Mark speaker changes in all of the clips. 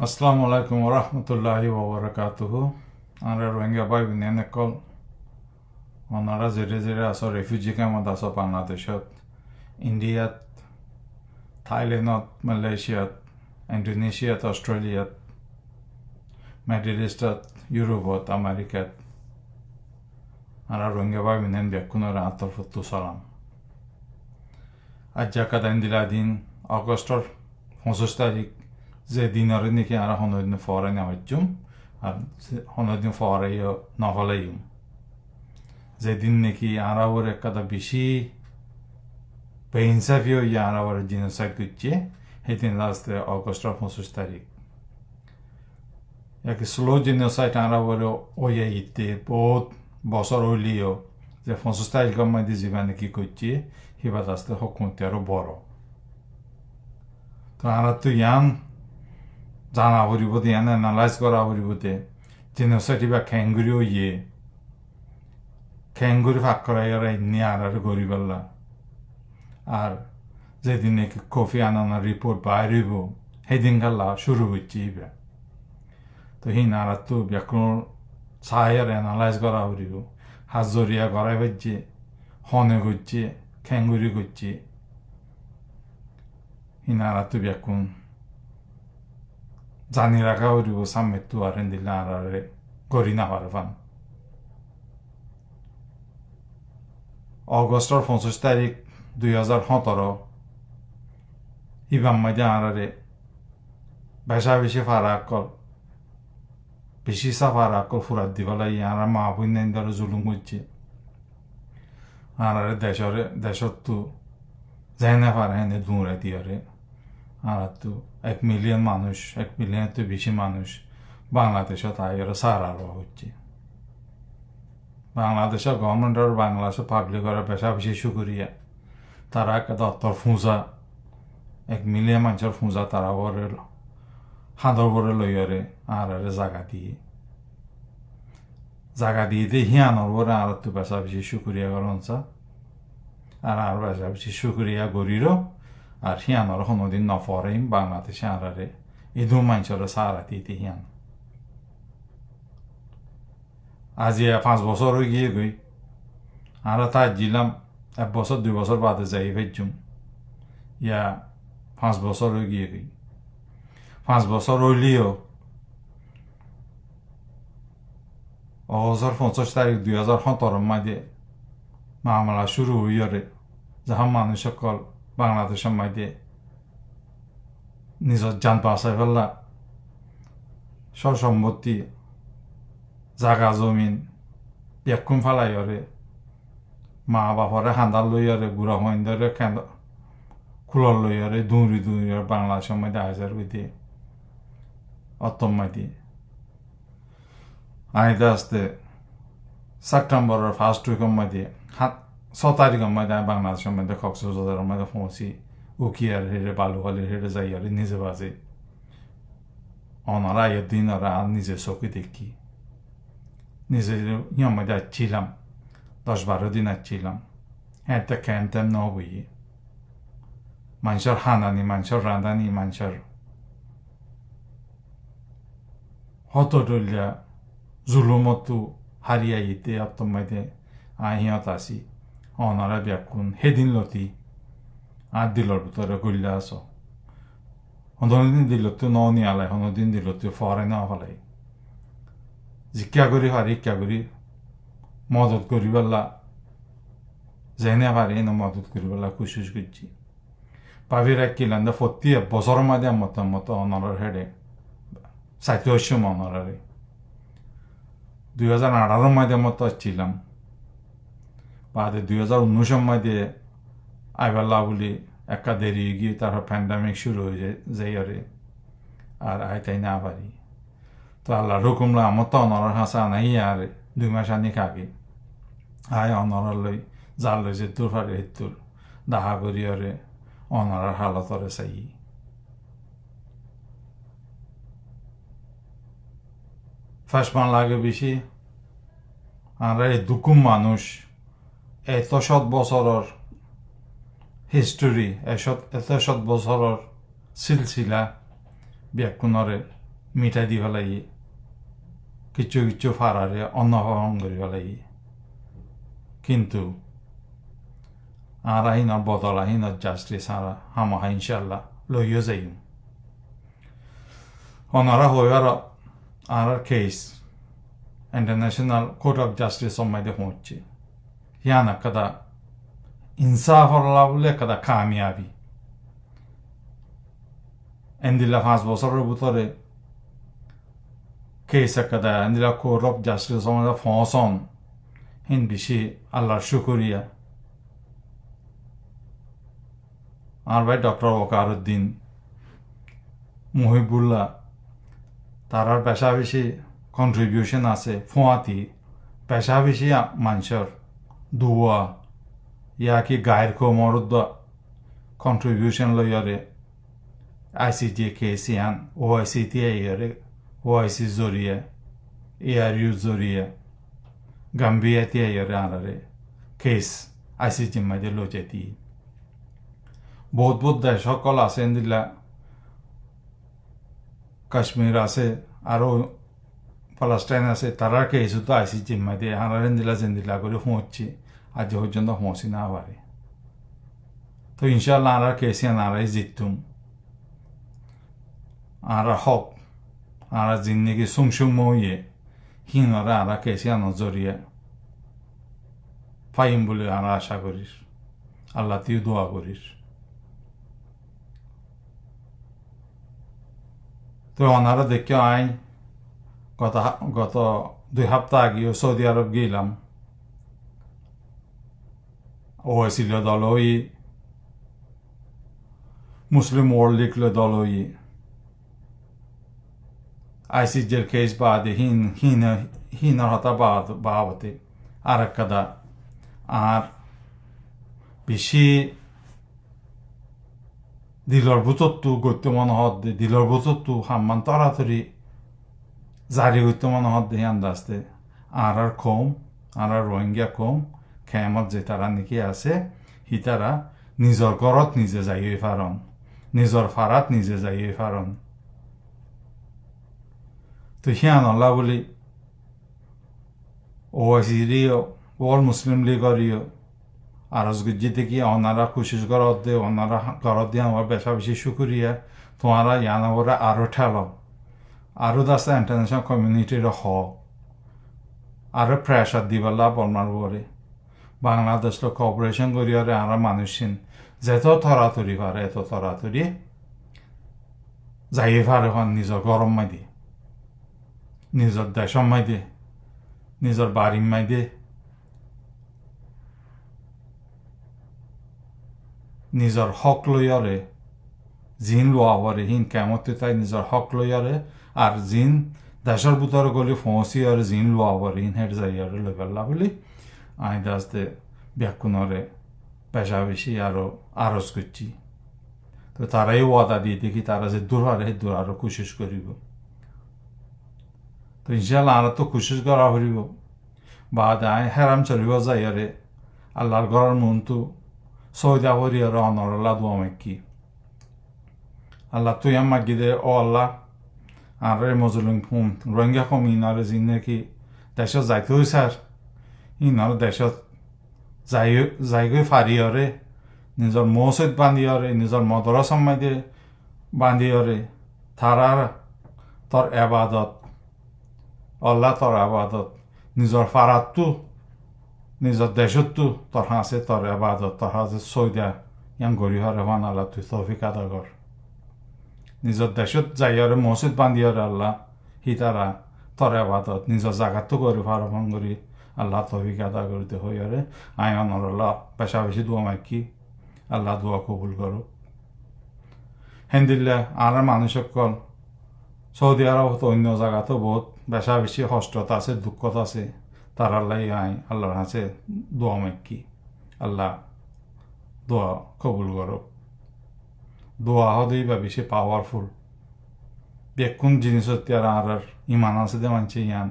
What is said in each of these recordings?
Speaker 1: Assalamu alaikum wa rahmatullahi wa barakatuhu. আমরা রোহিঙ্গা ভাই বিনিয়ান call ওনারা জেরে জেরে আস রেফিউজি ক্যাম্পত আস বাংলাদেশত ইন্ডিয়াত থাইল্যান্ডত মালয়েশিয়াত ইন্ডোনেশিয়াত অস্ট্রেলিয়াত মিডিল ইস্টত ইউরোপত আমেরিকাত আমরা রোহিঙ্গা ভাই বিনিয়ান ব্যাকুণের আতরফতু সালাম আজ জাকাত আইন দিলা দিন অগস্টর পঁচিশ তারিখ ze dinare neki ara honodin fora namajjum ar honodin fora yo nafalayum যেদিন নাকি আরাওর একটা বেশি বেহিনসাফিও ইয়া আরাওর জিনোসাইড করছে সেদিন আসতে অগস্টর পঁচিশ তারিখ ইয়াকে স্লো জিনোসাইড আরাওর ওয়া ইতে বহুত বছর হইলিও যে পঁচিশ তারিখের মধ্যে যা নাকি করছে সেবার আসতে হকুমতি আরও বড় তো আরা তো ইয়ান জানাবরিব দিয়ে এনালাইজ করাবরিবতে যেন সেটিবা খ্যাঙ্গুরিও ইয়ে খ্যাঙ্গুরি ফাঁক করাই আর এমনি আর আর গরিবাল্লা আর যেদিন নাকি কফি আনানোর রিপোর্ট বাইরেব সেদিন গাল্লা শুরু হচ্ছে ইবে তো হি নারা তো ব্যাকরণ সাহের এনালাইজ করা হরিব হাজরিয়া করাই হচ্ছে হনে করছে খ্যাঙ্গুরি করছে হিনারা তো ব্যাকুণ জানিরাখা হরিব সাম্যের তুয়ারেন দিলে আর আরে করি না পারবান অগস্টর পঁচিশ তারিখ দুই হাজার সতেরো ইবাম মাইদে আরারে বেশা বেশি ফারা কল বেশি সাফারা কল ফুরাত দিব লাগে আর মা বইন ধরে জুলুম করছে আর দেশরে দেশত তো যাই না পারে এনে দূরে দিয়ে তো এক মিলিয়ন মানুষ এক মিলিয়নের তো বেশি মানুষ বাংলাদেশে তাই এরা সারালো হচ্ছে বাংলাদেশের গভর্নমেন্টের বাংলাদেশের পাবলিকের পেশা বেশি সুকুরিয়া তারা একটা দত্তর ফুঁজা এক মিলিয়ন মানুষের ফুঁজা তারা করে হাঁদর করে আরে আর আরে জাগা দিয়ে জাগা দিয়ে দিয়ে হিয়ানোর করে আর তো পেশা বেশি সুকুরিয়া করছে আর আর পেশা বেশি সুকুরিয়া গরিরও আর হিয়ানোর হনদিন নফরিম বাংলাদেশে আরারে দু মাইনসরে সারাতি ইতি হিয়ান আজি পাঁচ বছর হয়ে গিয়ে গই আর তা জিলাম এক বছর দুই বছর বাদে যাই ফেজুম ইয়া পাঁচ বছর হয়ে গিয়ে গই পাঁচ বছর হইলিও অগস্টর পঞ্চাশ তারিখ দুই হাজার সতেরো মাদে মামলা শুরু হইয়ারে যাহা মানুষ সকল বাংলাদেশৰ মাইতে নিজৰ যান বাঁচাই ফেললা সব সম্পত্তি জাগা জমিন বেকুম ফালাই অরে মা বাপরে হান্দার লই অরে গুড়া মহিন্দরে কেন্দ খুলর লই অরে দুঁড়ি দুঁড়ি বাংলাদেশের মাইতে হাজার হইতে অত্তম মাইতে আইতে আসতে সেপ্টেম্বরের ফার্স্ট উইকের মাইতে হাত सतारिग मैदा बांलादेशआव मैदा कक्सबाजाराव मैदा फंसि उकियार हेरे बालुगालिर हेरे जायो आरो निजे बाजे অনারা এর দিন ওরা নিজের চোখে দেখি নিজের নিয়মে যাচ্ছিলাম দশ বারো দিন আসছিলাম হ্যাঁতে খেনতেম ন বইয়ে মানুষের হানানি মানুষের রাঁধানি মানুষের হতডলিয়া জুলুমতো হারিয়ে ইতে আত্মাইতে আহিহত আসি অনারা ব্যাকুণ সেইদিন লতি আঠ দিলৰ ভিতৰত গল্লা আছ সন্ধনদিন দিলতো ন নিয়ালাই সন্ধদিন দিলতো ফৰাই নাফালাই জিকা কৰি হাৰি শিকা কৰি মদত কৰি পেলা যেনে পাৰি এনে মদত কৰি পেলা কোচিছ কৰিছে পাবিৰা কিলান্দা ফটিয়ে বছৰ মাদে মত মত অনৰৰ হেডে চাইতে হৈছোঁ মনৰাৰে দুই হাজাৰ আঠাৰ মাধ্যমত ছিলাম বাদে দুই সময় দিয়ে আইবেলা বলে একা দেরি গিয়ে তারপর প্যান্ডামিক শুরু হয়ে যায় আরে আর আয় তাই না পারি তো আল্লাহর হুকুমলা আমার তো অনরার হাসা নাই আর দুই মাস আনি খাগে আয় অনরার লই জাল লই যে তোর ফাগে তোর দাহা করি আরে অনরার হালতরে চাই ফাঁসমান লাগে বেশি আর এই দুকুম মানুষ এতশত বছৰৰ হিস্টরি এত এতশত বছৰৰ চিলচিলা ব্যাকুণৰে মিঠাই দিব লাগে কিছু কিছু ফারারে অন্নভৱন করব লাগে কিন্তু আহীন বদল আহিনত যাত্ৰী চাৰা হামাহা ইনশাল্লাহ লইও যাই অনারা হইবার আর case international court of justice সম্মাইতে পৌঁছছে Ya ne kadar insafallahu le kadar kamiyabi. Endilla faz bosar butare কেসা কাদা এন্দিলা কো রব জাসিল সমাজা ফসন হিন বিশি আল্লাহর শুকরিয়া আর ভাই ডক্টর ওকারুদ্দিন মুহিবুল্লাহ তারার পেশা বেশি কন্ট্রিবিউশন আছে ফোঁয়াতি পেশা বেশি মানুষের দুয়া কি গায়ের খো মরদ কন্ট্রিবিউশন লইয়রে আইসি জি কে সি আন ও আই সি টি আই ও আই সি জরিয়ে এ আর ইউ জরিয়ে গাম্বিয়া টি আই ইয়রে আনারে কেস আই সি জি মাঝে লোচে দিয়ে বহুত বহুত সকল আছে দিলা কাশ্মীর আছে আরও পালাস্টাইন আছে তারা তো আইসি জিম্মা দিয়ে হানারে দিলা জেন্দিলা করে হুঁচ্ছি আজ পর্যন্ত হুঁসি না পারে তো ইনশাল্লাহ আনার কেসি আনারাই জিততুম আনারা হক আর জিন্দিগি সুমসুম ইয়ে হিনরা আর কেসি আনার জরিয়া ফাইম বলে আর আশা করিস আল্লাহ তুই দোয়া করিস তো ওনারা দেখে আয় গত গত দুই সপ্তাহ আগেও সৌদি আরব গেলাম দল হই মুসলিম ওয়ার্ল্ড লিখল দলই আইসিজের কেস বাদে হিন হিন হিন হতা বাদ বাহাবতে আর কাদা আর বেশি দিলর বুতত্তু গত্য মনোহর দিলর বুতত্তু হাম্মান তরাতরি জারি হইতো म्हणून हात हे আন্দাজতে আর আর কম আর আর রোহিঙ্গা কম খেয়ামত যে তারা নাকি আছে সি তারা নিজৰ ঘৰত নিজে যায়ে ফাৰণ নিজৰ ফাৰাত নিজে যায়ে ফাৰণ তো সিয়া নলা বুলি ও হিৰিও অল মুছলিম লীগৰিও আরজ গুজি দেখি অনারা কোশিস ঘৰত দে অনারা ঘৰত দিয়ে আমার বেচা বেশি শুকুরিয়া তোমারা ইয়ানা ওরা আরো ঠেলাও আৰু আছে ইণ্টাৰনেশ্যনেল কমিউনিটিৰ হওক আৰু প্ৰেছাৰ দিবলা উপরে বাংলাদেশ লোক অপারেশন করি আর আমরা মানুষিন যেত তরাতরি পারে এত তরাতরি যাই পারে হন নিজের গরম মাই দিয়ে নিজের দেশম মাই দিয়ে নিজের বাড়ি মাই দিয়ে নিজের হক লইয়রে জিন লোয়া পরে হিন কেমতে তাই নিজের হক লইয়রে ارزین জিন بوتار گلی فونسی ارزین لو آورین هر زیر لگل لبلی آین دست بیکنار পেশাবেশি আরও আরজ করছি তো তারাই ওয়াদা দিয়ে দেখি তারা যে দূর হারে দূর আরও কোশিস করিব তো ইনশাল্লাহ আর তো কোশিস করা হরিব বা দায় হেরাম চলিব যাই আরে আল্লাহর ঘরের মন তো সৌদা হরি আর অনরলা দোয়ামে কি আল্লাহ তুই আমাক দে ও আল্লাহ anre mozulung pum rohingya kom inare zindagi dashot zaitoy sar inare dashot জায়গায় ফারিয়রে নিজের মসজিদ বান্ধিয়রে নিজের মদরসা মাইদে বান্ধিয়রে তারার তর আবাদত অল্লাহ তর আবাদত নিজের ফারাতু নিজের দেশতু তর হাসে তর আবাদত তর হাসে সৈদা ইয়াং গরিহর রহমান আল্লাহ তুই তৌফিক আদাগর নিজৰ দেশত যাই আৰু বান্ধি আৰু আল্লাহ সি তাৰা তৰে ভাতত নিজৰ জাগাতো কৰি ফাৰফং কৰি আল্লাহ তফিক আদা করতে হই আরে আয়নর আল্লাহ পেশাবেশি দোয়া মাইকি আল্লাহ দোয়া কবুল করো হেন্দিল্লা আর কল সৌদি আরবত অন্য জাগাতো বহুত বেশা বেছি কষ্টতা আছে দুঃখত আছে তার আল্লাহ আই আল্লাহর আছে দোয়া মাইকি আল্লাহ দোয়া কবুল কৰক দোয়া হতে ভাবি সে পাওয়ারফুল বেক্ষণ জিনিস হচ্ছে আর আর ইমান আছে দে মানছে ইয়ান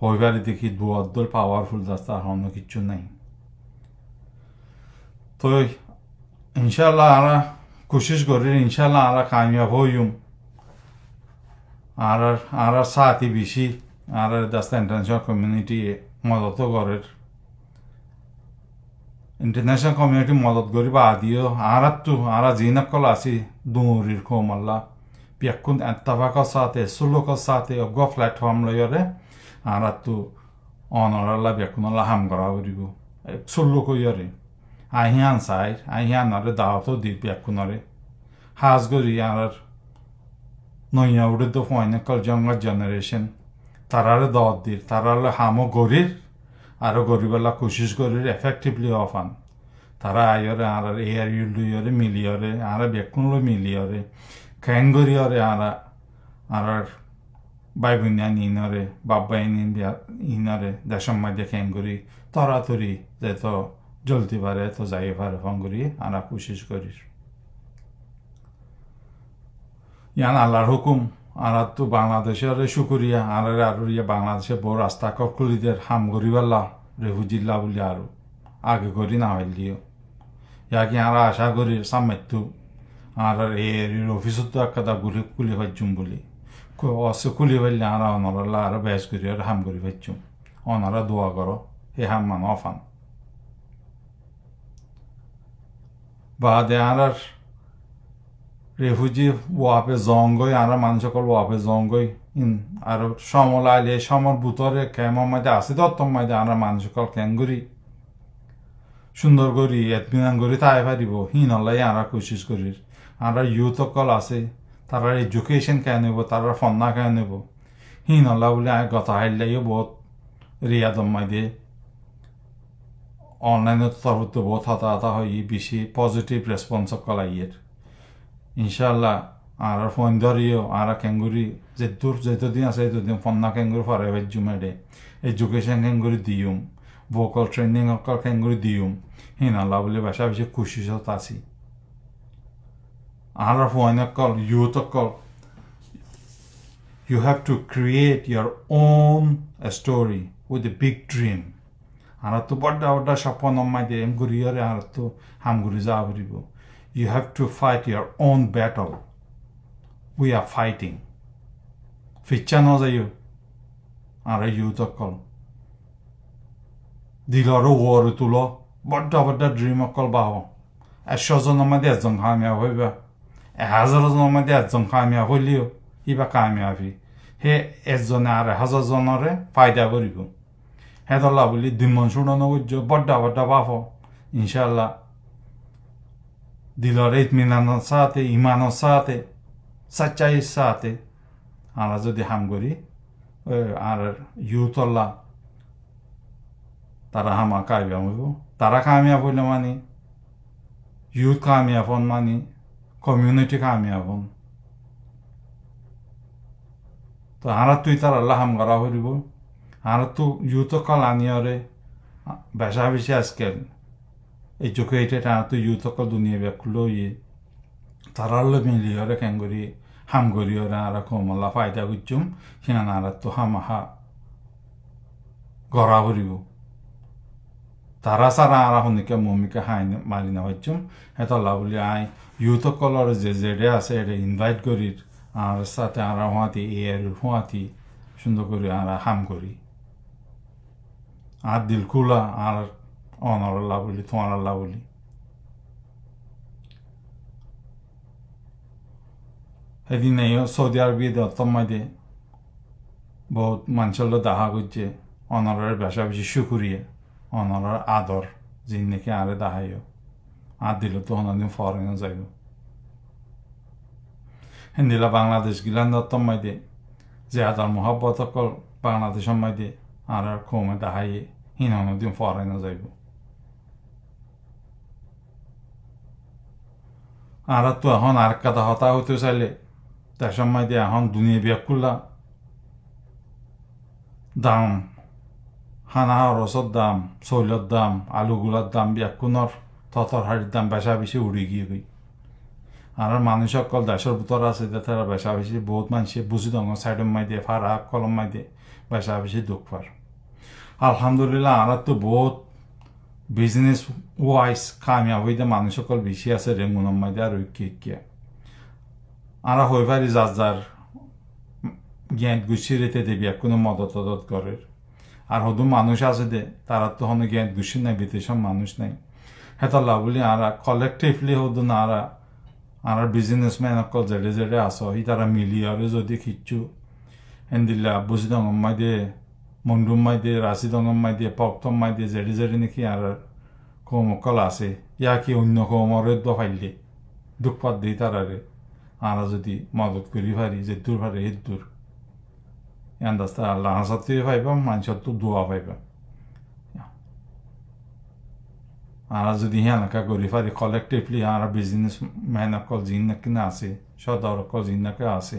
Speaker 1: হইবার দেখি দোয়ার দল পাওয়ারফুল দাস আর অন্য কিচ্ছু নাই তো ইনশাল্লাহ আর কোশিস করি ইনশাল্লাহ আর কামিয়াব হইম আর আর সাথে বেশি আর আর দাস্তা ইন্টারন্যাশনাল কমিউনিটি মদত করে ইন্টারন্যাশনাল কমিউনিটি মদত করি বা আদিও আর আরাত্তু আরা জিনাকল আসি দুমুরির কোমাল্লা পিয়াকুন এত্তাফাকর সাথে সুলোকর সাথে অজ্ঞ প্ল্যাটফর্ম লয়রে আরাত্তু অনরাল্লা বেকুনলা হাম করা করিব সুল্লুক ইয়রে আহিয়ান সাইর আহিয়ানরে দাওত দি বেকুনরে হাজ গরি আর নইয়া উড়ে তো ফয়নাকল জঙ্গল জেনারেশন তারারে দাওত দি তারালে হামো গরির আৰু কৰিবলৈ কোচিছ কৰিৰ এফেক্টিভলি অফান তারা আয়রে আর এয়ার ইউলিয়রে মিলিয়রে আর বেকুনলো মিলিয়রে খ্যাঙ্গরিয়রে আরা আর বাই বুনিয়ান ইনরে ইন ইনরে দেশম মাঝে খ্যাঙ্গরি তরাতরি যে তো জ্বলতে পারে তো যাই পারে ফঙ্গুরি আরা কোশিস করি ইয়ান আল্লাহর হুকুম আর তো বাংলাদেশের সুকুরিয়া আর আর ইয়ে বাংলাদেশে বড় রাস্তা কলিদের হাম গরিবাল্লা রেহু জিল্লা বলি আরো আগে করি না হইল দিও ইয়াকে আর আশা করি সাম্মাত্যু আর এর অফিসত তো একটা গুলি কুলি পাইছুম বলি অস কুলি পাইলে আর অনারাল্লা আর বেশ করি আর হাম করি পাইছুম অনারা দোয়া করো এ হাম মানো অফান বাদে আর refuge wape zongoi ara manchakol wape জঙ্গই in aro shomol aile shomol butore kemo made ase dottom made ara manchakol kenguri সুন্দর করি এতমিনান করি তাই পারিব হিন হলে আমরা কোশিস করি আমরা ইউথ কল আছে তারা এডুকেশন কে নেব তারা ফন্না কে নেব হিন হলে বলে আমি গত হাইলাইও বহুত রিয়া দম্মাই দিয়ে অনলাইনের তরফ তো বহুত হতা হয় বেশি পজিটিভ রেসপন্স কলাইয়ের ইনশাল্লাহ আর ফন্দরিও আর ক্যাঙ্গুরি যে তোর যেতদিন আছে এতদিন ফন্না ক্যাঙ্গুরি ফারে ভাই জুমেডে এডুকেশন ক্যাঙ্গুরি দিউম ভোকাল ট্রেনিং অকাল ক্যাঙ্গুরি দিউম হিনাল্লা বলে বাসা বেশি খুশি সত আছি আর ফোন অকল ইউথ অকল you have to create your own story with a big dream আর তো বড্ডা বড্ডা স্বপ্ন নমাই দিয়ে এম গুরিয়ারে আর তো হাম যাওয়া যা You have to fight your own battle. We are fighting. Ficcianosayu. Arayu tokkol. দিলরও ওর তুলো বড্ড বড্ড ড্রিম অকল বাহ একশো জনের মধ্যে একজন খামিয়া হইবা এক হাজার জনের মধ্যে একজন খামিয়া হইলেও ইবা কামিয়াবি হে একজনে আর হাজার জনরে ফায়দা করিব হেদল্লা বলি দুই মন শুনো নগুজ বড্ডা বড্ডা বাফ ইনশাল্লাহ দিলর মিলানোর সাথে ইমানোর সাথে সাচ্চাইয়ের সাথে আমরা যদি হাম করি আর ইউতল্লা তারা হামা কাবিয়া হইব তারা কামিয়া বলে মানে ইউথ কামিয়াব মানে কমিউনিটি কামিয়াব তো হারা তুই তার আল্লাহ হাম করা হইব আর তো ইউথ কাল আনিয়রে বেশা বেশি আজকাল 이 조크에 대다 또 유토가 두니에 클로이 তারাল্লো মিলিয়রে ক্যাঙ্গুরি হামগরিয়রে আরা কমলা ফায়দা গুজুম হিনা নারা তো হামাহা গড়া ভরিব তারা সারা আরা হনিকে মমিকে হাই মারি না হচ্ছুম হেতলা বলি আই ইউথ কলর যে জেডে আছে এটা ইনভাইট করির আর সাথে আরা হোঁয়াতি এ আর হোঁয়াতি সুন্দর করে আরা হাম করি আর দিলকুলা খোলা আর আমার আল্লাহ বলি তোমার আল্লাহ বলি এদিন এই সৌদি আরবি দত্তমাইদে বহুত মানুষের দাহা করছে অনরের বেশা বেশি সুকুরিয়ে অনরের আদর যিনি নাকি আরে দাহাইও আর দিলে তো অনেকদিন ফরেনে যাইব হিন্দিলা বাংলাদেশ গিলান দত্তমাইদে যে আদর মহব্বত অকল বাংলাদেশের মাইদে আর কমে দাহাইয়ে হিন অনেকদিন ফরেনে যাইব আর তো এখন আর কাদা হতা হতে চাইলে তার সময় দিয়ে এখন দুনিয়া বিয়া করলাম দাম হানা রসর দাম শৈলর দাম আলুগুলার দাম বিয়াকুণর থতর হাড়ির দাম বেচা বেশি উড়ি গিয়ে গই আর মানুষ সকল দেশের ভিতর আছে যে তারা বেচা বেশি বহুত মানুষে বুঝি দঙ্গ সাইড মাই দিয়ে হাক কলম মাই দিয়ে বেচা বেশি দুঃখ পার আলহামদুলিল্লাহ আর তো বহুত business wise kamyabi de আছে bir şey asa remunamma da rükki ki. Ara hoyver izazlar জ্ঞান গুছি রেতে দেবিয়া কোনো মদত তদত করে আর হদু মানুষ আছে দে তারা তো হন জ্ঞান গুছি নাই বিদেশম মানুষ নাই হেতাল্লা বলি আরা কলেকটিভলি হদু না আরা আর বিজনেসম্যান অকল জেডে জেডে আস তারা মিলিয়ে যদি খিচ্ছু হেন্দিল্লা বুঝি দমাই দিয়ে দিয়ে mongrummaydi rasidongmmaydi দিয়ে জেডি জেডি নেকি আর অকল আছে ইয়া কি অন্য কৌমরে দফাইলি দুঃখপাত দিই তারারে আরা যদি মদত করি ভারি যে দূর পারে এর দূর তার আল্লাহ হাসাতে পাইবা মানুষের তো দোয়া পাইবা আরা যদি হেনকা করি ফারি কলেকটিভলি আরা বিজনেস ম্যানকল জিন্নাকি না আছে সদরকল জিন্নাকে আছে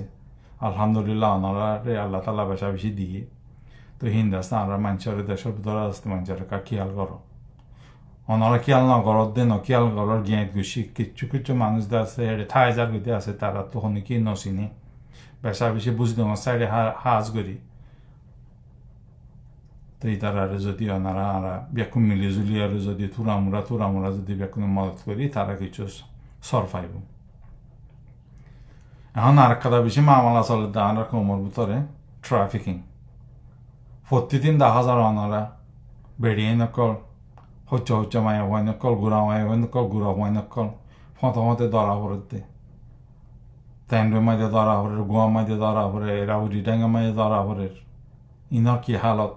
Speaker 1: আলহামদুলিল্লাহ আনারা আল্লাহ তালা বেশা বেশি দিয়ে তো হিন্দু আছে আমরা মানুষের দেশের ভিতরে আসতে মানুষের খেয়াল করো অনারা খেয়াল না করত দেন খেয়াল করর জ্ঞান গুছি কিচ্ছু কিচ্ছু মানুষ আছে ঠাই যার গতি আছে তারা তো কি নচিনি বেশা বেশি বুঝ দো সাইডে হাজ করি তো তারা আর যদি অনারা আরা ব্যাকুম মিলে জুলি আর যদি তুরামুরা মুড়া যদি ব্যাকুম মদত করি তারা কিছু সরফাইব এখন আর একটা বেশি মামলা চলে দাঁড়ার কোমর ভিতরে ট্রাফিকিং প্রতিদিন দেখা যার অনারা বেড়িয়ে নকল সহ্য সহ্য মায়া হয় নকল গুড়া মায়া হয় নকল গুড়া মায় নকল ফঁতে ফঁতে ধরা পড়তে তেন্ডু মাঝে ধরা পড়ে গোয়া মাঝে ধরা পড়ে রাউরি ডাঙ্গা মাঝে দরা ভরে ইনর কি হালত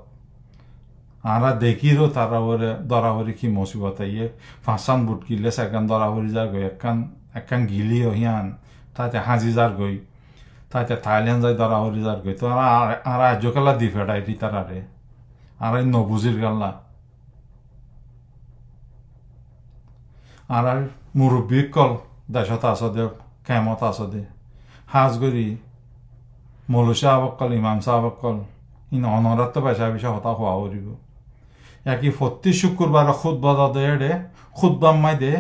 Speaker 1: দেখি রো তারা ভরে দরা ভরে কি মসিবত ইয়ে ফাঁসান বুটকিলে সেখান দরা ভরে যা গই একখান একখান গিলি হিয়ান তাতে হাজি যার গই তাইতে থাইল্যান্ড যাই তারা হরি যার গে তো আর রাজ্য খেলা দি ফেটাই দি তার আরে আর নবুজির গাল্লা আর মুরব্বী কল দেশত আছো দে কেমত আছো দে গরি মৌলু সাহাবক কল ইমাম সাহাবক কল ইন তো পেশা পেশা হতা হওয়া হরিব একই প্রতি শুক্রবার খুদ্া দে মাই দে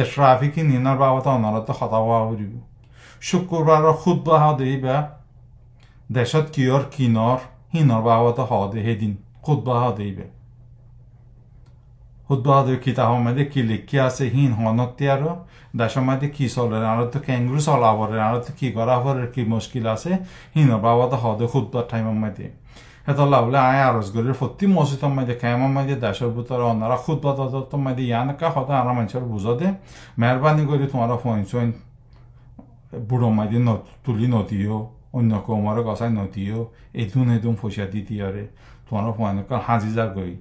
Speaker 1: এ ট্রাফিক নিনার বাবত অনরাত্ম হতা হওয়া হরিব شكرا خطبة هذه دشت كيور كينار هنا بعوضة هذه هدين خطبة هذه خطبة هذه كتاب مده কি লিখে আছে হিন هانت تيارو দেশ মধ্যে কি চলে আর তো কেঙ্গু চলাবরে আর তো কি করা কি মুশকিল আছে হিনর বাবত হদে খুদ্বার ঠাইম মধ্যে হেতলা বলে আয় আরজ গরির ফতি মসজিদ মাইদে খেয়াম মাইদে দেশের ভিতরে অন্যরা খুদ্ বাদ মাইদে ইয়ানকা হতে আর মানুষের বুঝো দে মেহরবানি করে তোমার ফোন চোন برمدی طولی نادیو অন্যকে ওমারও কাছায় নদীও এদুন এদুন ফসিয়া দিতি আরে তোমার ফোনকাল হাজি যা গই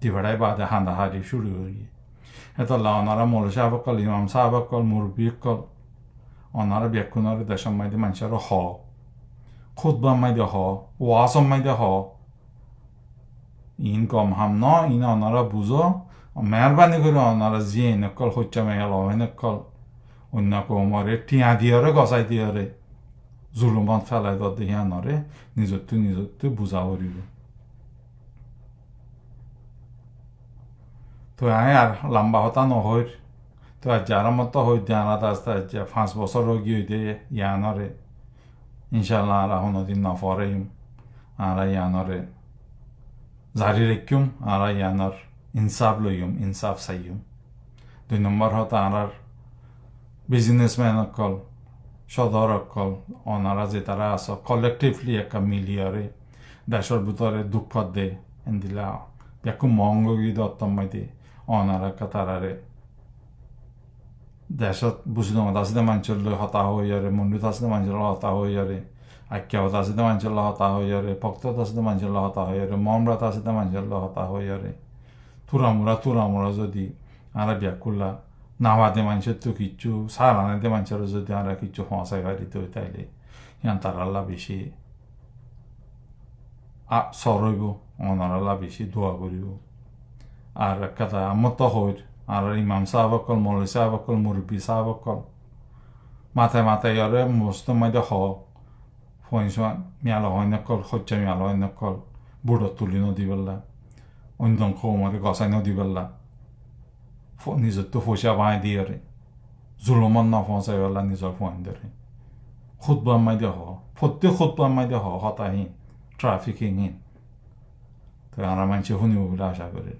Speaker 1: দিভাড়াই বাদে হাঁদা হারি শুরু হয়ে এত লাওনারা মৌল সাহাবকল ইমাম সাহাবকল মুরব্বিকল অনারা ব্যাকুনারে দেশম মাইদে মানুষের হ খুদ্া মাইদে হ ওয়াসম মাইদে হ ইন কম হাম ন ইন অনারা বুঝো মেহরবানি করে অনারা জিয়ে নকল হচ্ছে মেয়াল অহেনকল उनीहरूको मरे टिया दिएर गसाइ दियो अरे जुलुमन ফেলাইদতে হিয়ানরে নিজত্ব নিজত্ব বুঝাওরিব তো আয় আর লম্বা হতা নহর তো আর যার মত হই জানাত আস্তে যে পাঁচ বছর রোগী হইতে ইয়ানরে ইনশাল্লাহ আর দিন নফরে আর ইয়ানরে জারি রেখুম আর ইয়ানর ইনসাফ লইম ইনসাফ চাইম দুই নম্বর হতা আর বিজনেসম্যানকল সদরকল অনারা যে তারা আছ কলেক্টিভলি একটা মিলিয়রে দেশের ভিতরে দুঃখ দে এন্দিলা একু মহঙ্গী অনারা অনারাকা তারারে দেশত বুঝি নমতা আছে মানুষের হতাশ হতা হইয়ারে মন্দির আছে মানুষের হতা হইয়ারে আখ্যাহত আছে হতাশ হতা হইয়ারে ভক্তত আছে মানুষের হতা হইয়ারে মমরা আছে মানুষের হতা হইয়ারে তুরামুরা তুরামুরা যদি আর ব্যাকুল্লা নামাতে মানুষের তো কিচ্ছু সার আনাতে মানুষের যদি আমরা কিচ্ছু হঁসাই ফারিতে হই তাইলে ইয়ান তার আল্লাহ বেশি সরইব ওনার আল্লাহ বেশি দোয়া করিব আর কথা আমত হইর আর ইমাম সাহাবকল মৌলী সাহাবকল মুরব্বী সাহাবকল মাথায় মাথায় ইয়ারে মস্ত মাইতে হ ফইনসান মিয়াল হয় নকল সজ্জা মিয়াল হয় নকল বুড়ত তুলি নদী বেলা অন্য কৌমারে গছাই নদী বেলা নিজের তো ফসা ভাই দিয়ে আরে জুলমান না ফসাই হল নিজের ফোন দিয়ে সুদ বামাই দিয়ে হ ফতে সুদ বামাই দিয়ে হ হতাহীন ট্রাফিকিংহীন তো আমরা মানুষ শুনিব বলে আশা করি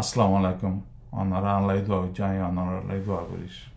Speaker 1: আসসালামু আলাইকুম অনারা আল্লাহ দোয়া যাই অনারা আল্লাহ দোয়া করিস